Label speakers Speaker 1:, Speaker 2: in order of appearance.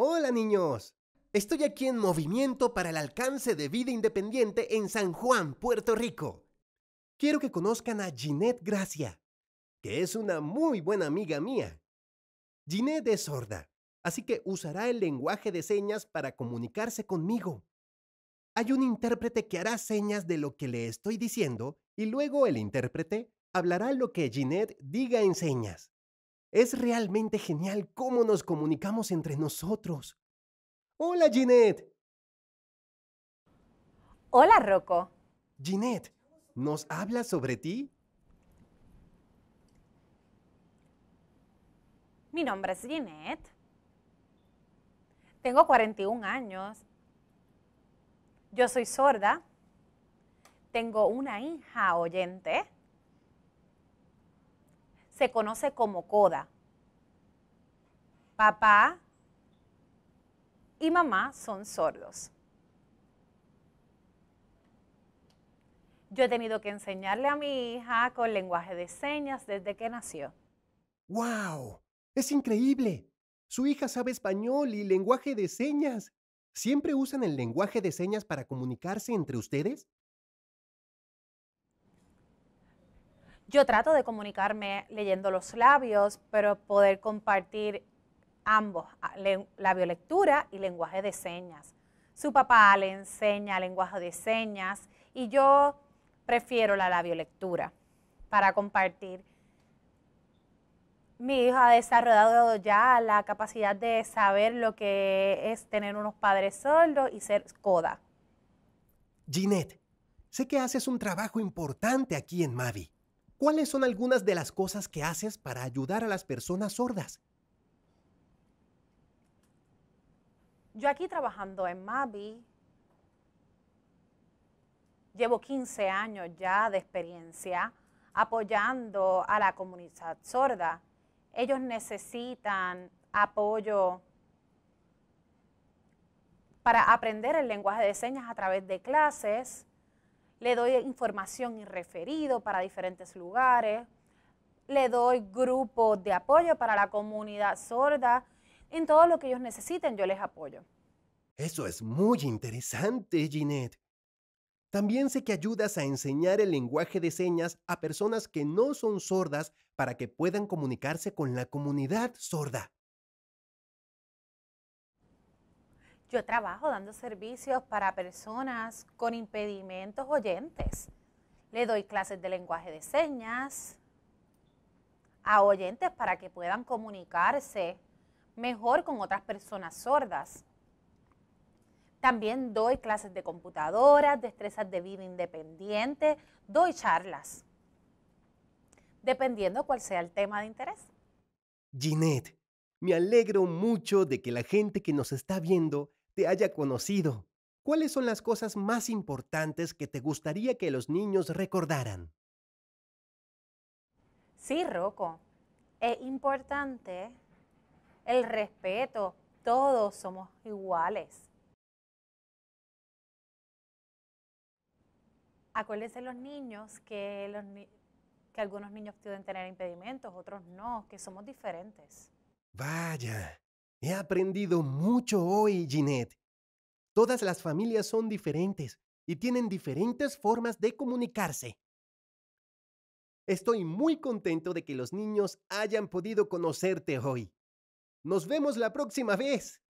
Speaker 1: Hola niños. Estoy aquí en Movimiento para el Alcance de Vida Independiente en San Juan, Puerto Rico. Quiero que conozcan a Ginette Gracia, que es una muy buena amiga mía. Ginette es sorda, así que usará el lenguaje de señas para comunicarse conmigo. Hay un intérprete que hará señas de lo que le estoy diciendo y luego el intérprete hablará lo que Ginette diga en señas. Es realmente genial cómo nos comunicamos entre nosotros. Hola, Ginette.
Speaker 2: Hola, Rocco.
Speaker 1: Ginette, ¿nos habla sobre ti?
Speaker 2: Mi nombre es Ginette. Tengo 41 años. Yo soy sorda. Tengo una hija oyente se conoce como coda. Papá y mamá son sordos. Yo he tenido que enseñarle a mi hija con lenguaje de señas desde que nació.
Speaker 1: ¡Wow! ¡Es increíble! Su hija sabe español y lenguaje de señas. ¿Siempre usan el lenguaje de señas para comunicarse entre ustedes?
Speaker 2: Yo trato de comunicarme leyendo los labios, pero poder compartir ambos, labiolectura y lenguaje de señas. Su papá le enseña lenguaje de señas y yo prefiero la labiolectura para compartir. Mi hijo ha desarrollado ya la capacidad de saber lo que es tener unos padres sordos y ser coda.
Speaker 1: Ginette, sé que haces un trabajo importante aquí en Mavi. ¿cuáles son algunas de las cosas que haces para ayudar a las personas sordas?
Speaker 2: Yo aquí trabajando en Mavi, llevo 15 años ya de experiencia apoyando a la comunidad sorda. Ellos necesitan apoyo para aprender el lenguaje de señas a través de clases le doy información y referido para diferentes lugares, le doy grupos de apoyo para la comunidad sorda, en todo lo que ellos necesiten yo les apoyo.
Speaker 1: Eso es muy interesante, Ginette. También sé que ayudas a enseñar el lenguaje de señas a personas que no son sordas para que puedan comunicarse con la comunidad sorda.
Speaker 2: Yo trabajo dando servicios para personas con impedimentos oyentes. Le doy clases de lenguaje de señas a oyentes para que puedan comunicarse mejor con otras personas sordas. También doy clases de computadoras, destrezas de vida independiente, doy charlas, dependiendo cuál sea el tema de interés.
Speaker 1: Ginette me alegro mucho de que la gente que nos está viendo te haya conocido. ¿Cuáles son las cosas más importantes que te gustaría que los niños recordaran?
Speaker 2: Sí, Rocco. Es importante el respeto. Todos somos iguales. acuérdense los niños que, que algunos niños pueden tener impedimentos, otros no, que somos diferentes.
Speaker 1: Vaya, he aprendido mucho hoy, Ginette. Todas las familias son diferentes y tienen diferentes formas de comunicarse. Estoy muy contento de que los niños hayan podido conocerte hoy. Nos vemos la próxima vez.